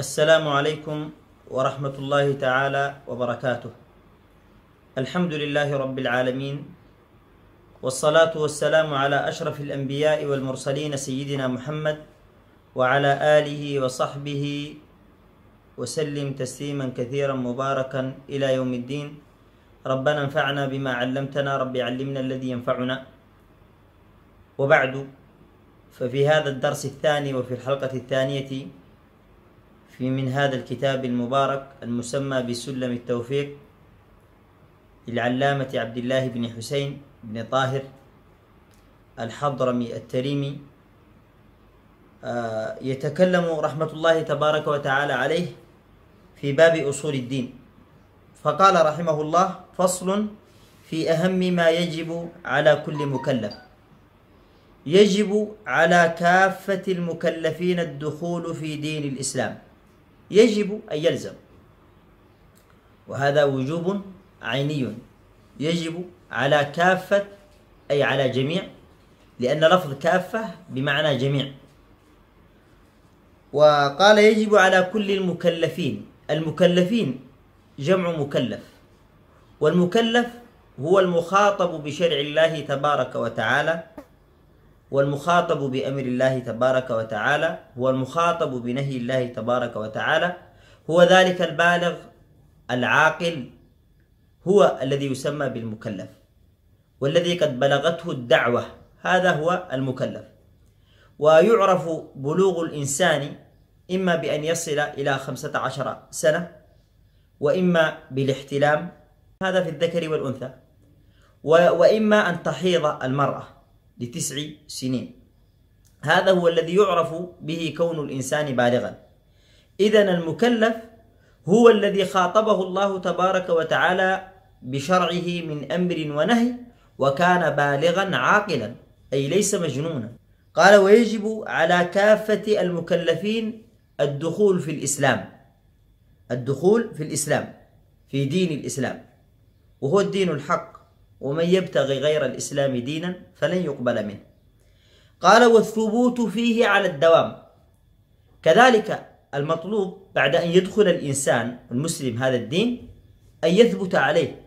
السلام عليكم ورحمة الله تعالى وبركاته الحمد لله رب العالمين والصلاة والسلام على أشرف الأنبياء والمرسلين سيدنا محمد وعلى آله وصحبه وسلم تسليما كثيرا مباركا إلى يوم الدين ربنا انفعنا بما علمتنا رب علمنا الذي ينفعنا وبعد ففي هذا الدرس الثاني وفي الحلقة الثانية في من هذا الكتاب المبارك المسمى بسلم التوفيق للعلامة عبد الله بن حسين بن طاهر الحضرمي التريمي آه، يتكلم رحمة الله تبارك وتعالى عليه في باب أصول الدين فقال رحمه الله فصل في أهم ما يجب على كل مكلف يجب على كافة المكلفين الدخول في دين الإسلام يجب أن يلزم وهذا وجوب عيني يجب على كافة أي على جميع لأن لفظ كافة بمعنى جميع وقال يجب على كل المكلفين المكلفين جمع مكلف والمكلف هو المخاطب بشرع الله تبارك وتعالى والمخاطب بأمر الله تبارك وتعالى هو المخاطب بنهي الله تبارك وتعالى هو ذلك البالغ العاقل هو الذي يسمى بالمكلف والذي قد بلغته الدعوة هذا هو المكلف ويعرف بلوغ الإنسان إما بأن يصل إلى خمسة عشر سنة وإما بالاحتلام هذا في الذكر والأنثى وإما أن تحيض المرأة لتسع سنين هذا هو الذي يعرف به كون الإنسان بالغا إذا المكلف هو الذي خاطبه الله تبارك وتعالى بشرعه من أمر ونهي وكان بالغا عاقلا أي ليس مجنونا قال ويجب على كافة المكلفين الدخول في الإسلام الدخول في الإسلام في دين الإسلام وهو الدين الحق ومن يبتغي غير الإسلام دينا فلن يقبل منه قال والثبوت فيه على الدوام كذلك المطلوب بعد أن يدخل الإنسان المسلم هذا الدين أن يثبت عليه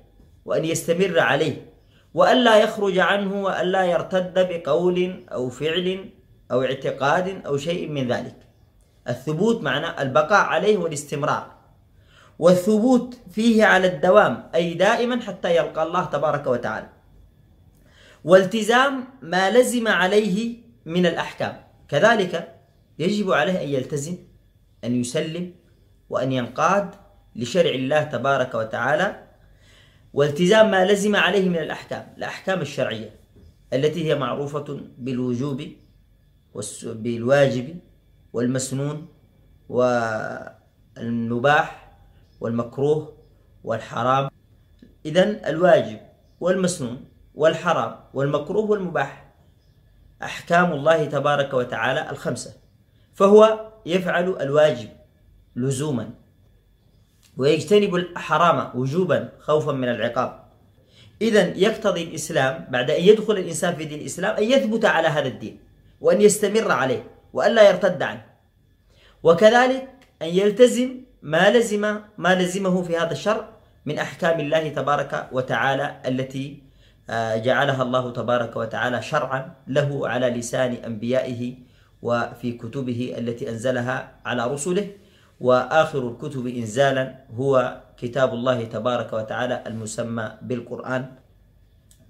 وأن يستمر عليه وألا يخرج عنه وألا يرتد بقول أو فعل أو اعتقاد أو شيء من ذلك الثبوت معنى البقاء عليه والاستمرار والثبوت فيه على الدوام أي دائما حتى يلقى الله تبارك وتعالى والتزام ما لزم عليه من الأحكام كذلك يجب عليه أن يلتزم أن يسلم وأن ينقاد لشرع الله تبارك وتعالى والتزام ما لزم عليه من الأحكام الأحكام الشرعية التي هي معروفة بالوجوب بالواجب والمسنون والمباح والمكروه والحرام إذا الواجب والمسنون والحرام والمكروه والمباح أحكام الله تبارك وتعالى الخمسة فهو يفعل الواجب لزوما ويجتنب الحرام وجوبا خوفا من العقاب إذا يقتضي الإسلام بعد أن يدخل الإنسان في دين الإسلام أن يثبت على هذا الدين وأن يستمر عليه وأن لا يرتد عنه وكذلك أن يلتزم ما لزم ما لزمه في هذا الشرع من أحكام الله تبارك وتعالى التي آه، جعلها الله تبارك وتعالى شرعا له على لسان أنبيائه وفي كتبه التي أنزلها على رسله وآخر الكتب إنزالا هو كتاب الله تبارك وتعالى المسمى بالقرآن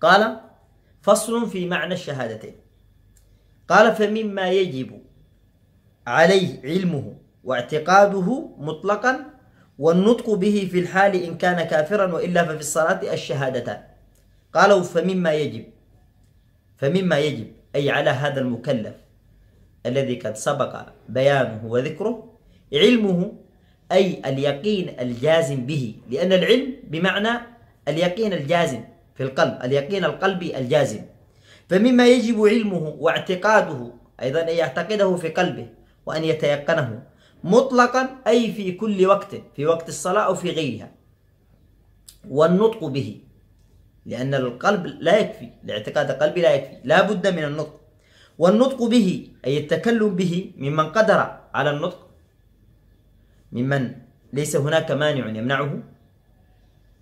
قال فصل في معنى الشهادتين قال فمما يجب عليه علمه واعتقاده مطلقا والنطق به في الحال إن كان كافرا وإلا ففي الصلاة الشهادتان قالوا فمما يجب فمما يجب أي على هذا المكلف الذي قد سبق بيانه وذكره علمه أي اليقين الجازم به لأن العلم بمعنى اليقين الجازم في القلب اليقين القلبي الجازم فمما يجب علمه واعتقاده أيضا أن يعتقده في قلبه وأن يتيقنه مطلقا أي في كل وقت في وقت الصلاة أو في غيرها والنطق به لأن القلب لا يكفي لاعتقاد قلبي لا يكفي لا بد من النطق والنطق به أي التكلم به ممن قدر على النطق ممن ليس هناك مانع يمنعه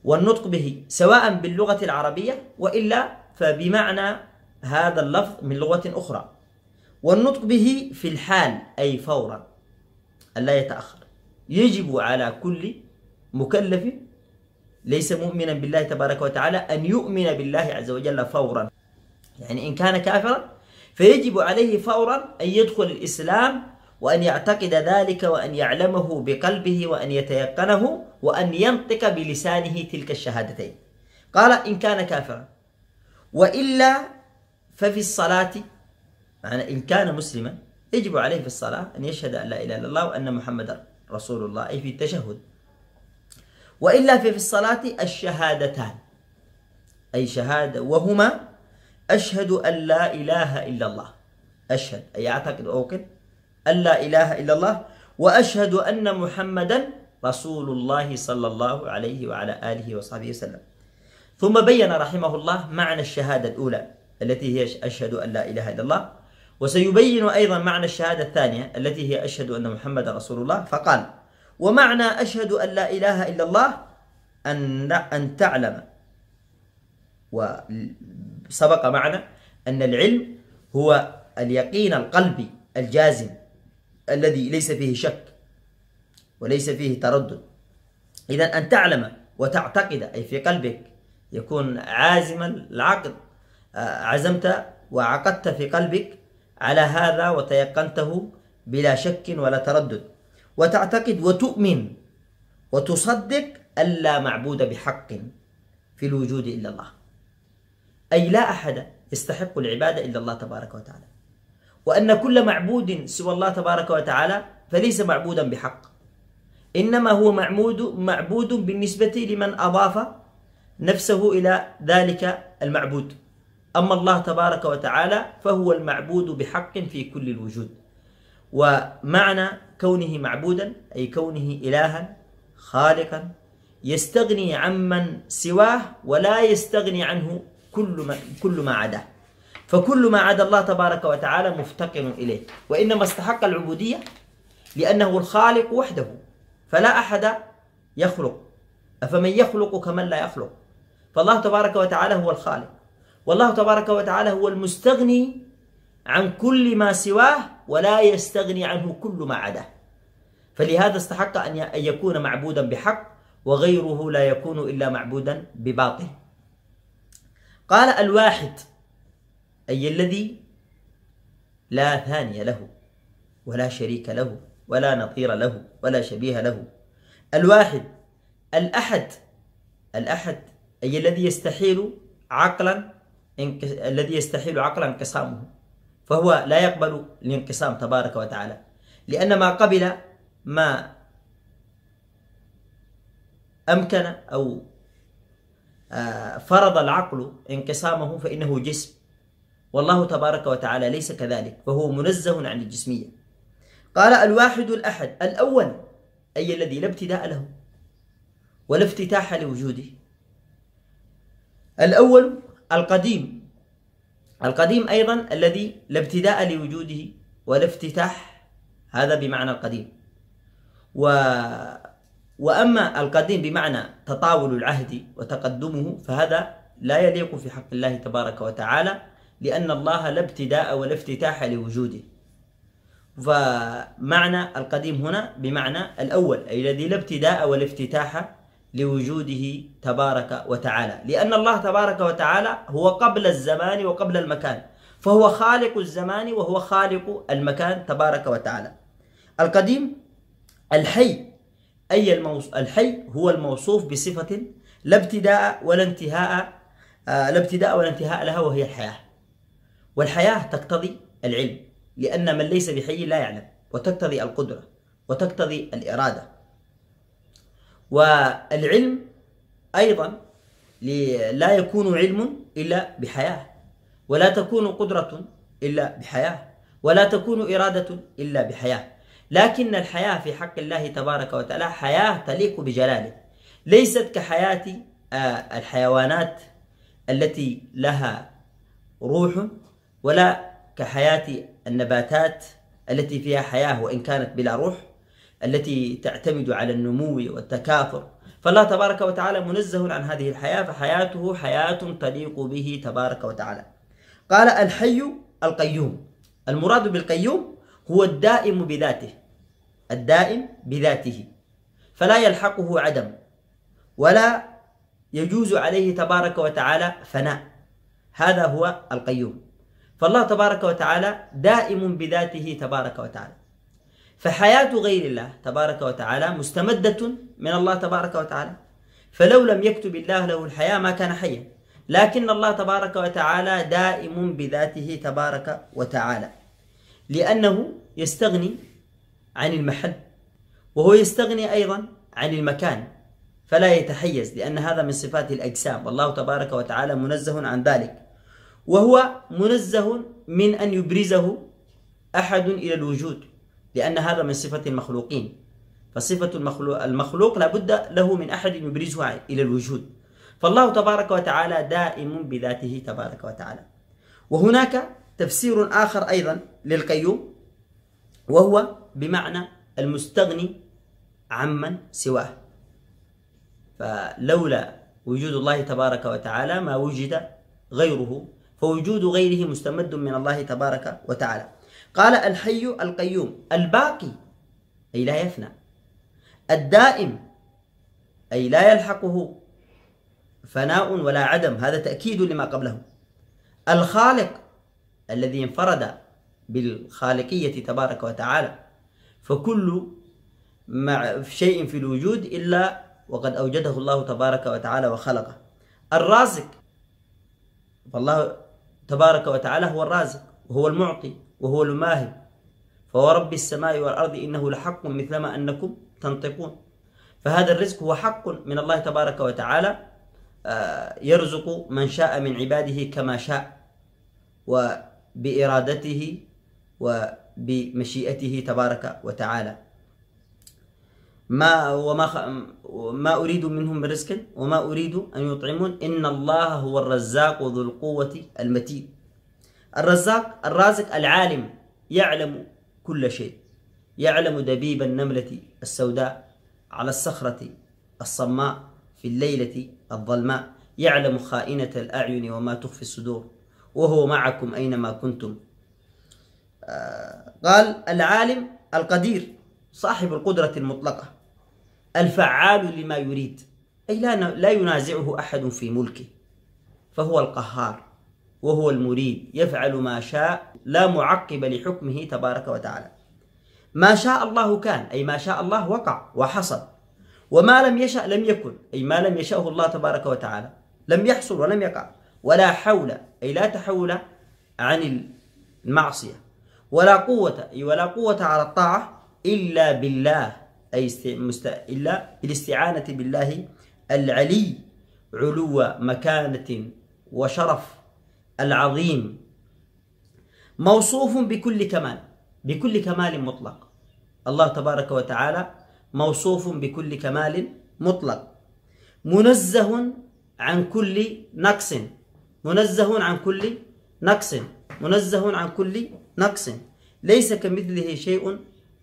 والنطق به سواء باللغة العربية وإلا فبمعنى هذا اللفظ من لغة أخرى والنطق به في الحال أي فورا ألا يتأخر يجب على كل مكلف ليس مؤمنا بالله تبارك وتعالى أن يؤمن بالله عز وجل فورا يعني إن كان كافرا فيجب عليه فورا أن يدخل الإسلام وأن يعتقد ذلك وأن يعلمه بقلبه وأن يتيقنه وأن ينطق بلسانه تلك الشهادتين قال إن كان كافرا وإلا ففي الصلاة معنى إن كان مسلما يجب عليه في الصلاة أن يشهد أن لا إله إلا الله وأن محمدا رسول الله أي في التشهد وإلا في, في الصلاة الشهادتان أي شهادة وهما أشهد أن لا إله إلا الله أشهد أي أعتقد أوقد أن لا إله إلا الله وأشهد أن محمدا رسول الله صلى الله عليه وعلى آله وصحبه وسلم ثم بين رحمه الله معنى الشهادة الأولى التي هي أشهد أن لا إله إلا الله وسيبين أيضا معنى الشهادة الثانية التي هي أشهد أن محمد رسول الله فقال ومعنى أشهد أن لا إله إلا الله أن, أن تعلم وسبق معنا أن العلم هو اليقين القلبي الجازم الذي ليس فيه شك وليس فيه تردد إذا أن تعلم وتعتقد أي في قلبك يكون عازما العقد آه، عزمت وعقدت في قلبك على هذا وتيقنته بلا شك ولا تردد وتعتقد وتؤمن وتصدق ألا معبود بحق في الوجود إلا الله أي لا أحد يستحق العبادة إلا الله تبارك وتعالى وأن كل معبود سوى الله تبارك وتعالى فليس معبودا بحق إنما هو معبود معبود بالنسبة لمن أضاف نفسه إلى ذلك المعبود أما الله تبارك وتعالى فهو المعبود بحق في كل الوجود ومعنى كونه معبودا أي كونه إلها خالقا يستغني عمن سواه ولا يستغني عنه كل ما, كل ما عداه فكل ما عدا الله تبارك وتعالى مفتقر إليه وإنما استحق العبودية لأنه الخالق وحده فلا أحد يخلق أفمن يخلق كمن لا يخلق فالله تبارك وتعالى هو الخالق والله تبارك وتعالى هو المستغني عن كل ما سواه ولا يستغني عنه كل ما عداه فلهذا استحق أن يكون معبودا بحق وغيره لا يكون إلا معبودا بباطل قال الواحد أي الذي لا ثاني له ولا شريك له ولا نظير له ولا شبيه له الواحد الأحد الأحد أي الذي يستحيل عقلا الذي يستحيل عقلا انقسامه فهو لا يقبل الانقسام تبارك وتعالى لأن ما قبل ما أمكن أو آه، فرض العقل انقسامه فإنه جسم والله تبارك وتعالى ليس كذلك فهو منزه عن الجسمية قال الواحد الأحد الأول أي الذي لا ابتداء له ولا افتتاح لوجوده الأول القديم القديم أيضا الذي لا ابتداء لوجوده ولا افتتاح هذا بمعنى القديم و وأما القديم بمعنى تطاول العهد وتقدمه فهذا لا يليق في حق الله تبارك وتعالى لأن الله لا ابتداء ولا افتتاح لوجوده فمعنى القديم هنا بمعنى الأول أي الذي لا ابتداء ولا افتتاح لوجوده تبارك وتعالى لأن الله تبارك وتعالى هو قبل الزمان وقبل المكان فهو خالق الزمان وهو خالق المكان تبارك وتعالى القديم الحي أي الموص... الحي هو الموصوف بصفة لا ابتداء ولا انتهاء آه، لا ابتداء ولا انتهاء لها وهي الحياة والحياة تقتضي العلم لأن من ليس بحي لا يعلم وتقتضي القدرة وتقتضي الإرادة والعلم أيضا لا يكون علم إلا بحياة ولا تكون قدرة إلا بحياة ولا تكون إرادة إلا بحياة لكن الحياة في حق الله تبارك وتعالى حياة تليق بجلاله ليست كحياة آه، الحيوانات التي لها روح ولا كحياة النباتات التي فيها حياة وإن كانت بلا روح التي تعتمد على النمو والتكاثر فالله تبارك وتعالى منزه عن هذه الحياة فحياته حياة تليق به تبارك وتعالى قال الحي القيوم المراد بالقيوم هو الدائم بذاته الدائم بذاته فلا يلحقه عدم ولا يجوز عليه تبارك وتعالى فناء هذا هو القيوم فالله تبارك وتعالى دائم بذاته تبارك وتعالى فحياة غير الله تبارك وتعالى مستمدة من الله تبارك وتعالى فلو لم يكتب الله له الحياة ما كان حيا لكن الله تبارك وتعالى دائم بذاته تبارك وتعالى لأنه يستغني عن المحل وهو يستغني أيضا عن المكان فلا يتحيز لأن هذا من صفات الأجسام والله تبارك وتعالى منزه عن ذلك وهو منزه من أن يبرزه أحد إلى الوجود لأن هذا من صفة المخلوقين فصفة المخلوق, المخلوق لابد له من أحد يبرزها إلى الوجود فالله تبارك وتعالى دائم بذاته تبارك وتعالى وهناك تفسير آخر أيضا للقيوم وهو بمعنى المستغني عمن سواه فلولا وجود الله تبارك وتعالى ما وجد غيره فوجود غيره مستمد من الله تبارك وتعالى قال الحي القيوم الباقي أي لا يفنى الدائم أي لا يلحقه فناء ولا عدم هذا تأكيد لما قبله الخالق الذي انفرد بالخالقية تبارك وتعالى فكل مع شيء في الوجود إلا وقد أوجده الله تبارك وتعالى وخلقه الرازق والله تبارك وتعالى هو الرازق وهو المعطي وهو الماهي فورب السماء والأرض إنه لحق مثلما أنكم تنطقون فهذا الرزق هو حق من الله تبارك وتعالى آه، يرزق من شاء من عباده كما شاء وبإرادته وبمشيئته تبارك وتعالى ما وما خ... ما اريد منهم من رزق وما اريد ان يطعمون ان الله هو الرزاق ذو القوه المتين الرزاق الرازق العالم يعلم كل شيء يعلم دبيب النملة السوداء على الصخرة الصماء في الليلة الظلماء يعلم خائنة الأعين وما تخفي الصدور وهو معكم أينما كنتم آه، قال العالم القدير صاحب القدرة المطلقة الفعال لما يريد أي لا ينازعه أحد في ملكه فهو القهار وهو المريد يفعل ما شاء لا معقب لحكمه تبارك وتعالى ما شاء الله كان أي ما شاء الله وقع وحصل وما لم يشأ لم يكن أي ما لم يشأه الله تبارك وتعالى لم يحصل ولم يقع ولا حول أي لا تحول عن المعصية ولا قوة أي ولا قوة على الطاعة إلا بالله أي مست... إلا بالاستعانة بالله العلي علو مكانة وشرف العظيم موصوف بكل كمال بكل كمال مطلق الله تبارك وتعالى موصوف بكل كمال مطلق منزه عن كل نقص منزه عن كل نقص منزه عن كل نقص ليس كمثله شيء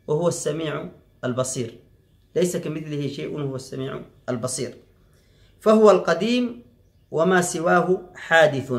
وهو السميع البصير ليس كمثله شيء وهو السميع البصير فهو القديم وما سواه حادث